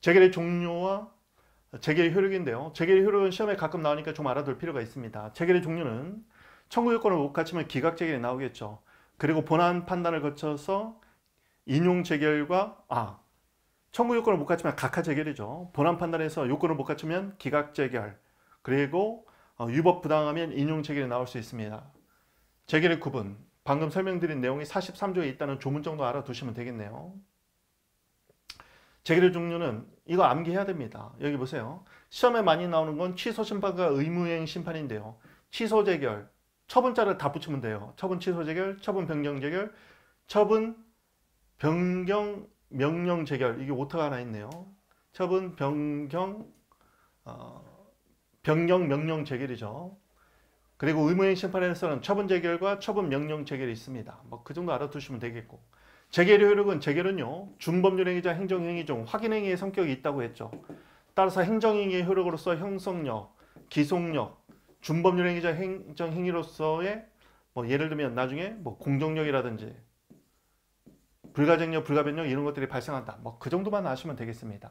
재결의 종류와 재결의 효력인데요. 재결의 효력은 시험에 가끔 나오니까 좀 알아둘 필요가 있습니다. 재결의 종류는 청구 요건을 못 갖추면 기각 재결이 나오겠죠. 그리고 본안 판단을 거쳐서 인용 재결과 아 청구 요건을 못 갖추면 각하 재결이죠. 본안 판단에서 요건을 못 갖추면 기각 재결 그리고 어, 유법 부당하면 인용 재결이 나올 수 있습니다. 재결의 구분 방금 설명드린 내용이 43조에 있다는 조문 정도 알아두시면 되겠네요. 재결의 종류는 이거 암기해야 됩니다. 여기 보세요. 시험에 많이 나오는 건 취소 심판과 의무행 심판인데요. 취소 재결, 처분자를 다 붙이면 돼요. 처분 취소 재결, 처분 변경 재결, 처분 변경 명령 재결 이게 오타가 하나 있네요. 처분 변경 어, 변경 명령 재결이죠. 그리고 의무행 심판에서는 처분 재결과 처분 명령 재결이 있습니다. 뭐 그 정도 알아두시면 되겠고 재결의 효력은 재결은요 준법률행위자 행정행위 중 확인행위의 성격이 있다고 했죠. 따라서 행정행위의 효력으로서 형성력, 기속력, 준법률행위자 행정행위로서의 뭐 예를 들면 나중에 뭐 공정력이라든지 불가쟁력, 불가변력 이런 것들이 발생한다. 뭐 그 정도만 아시면 되겠습니다.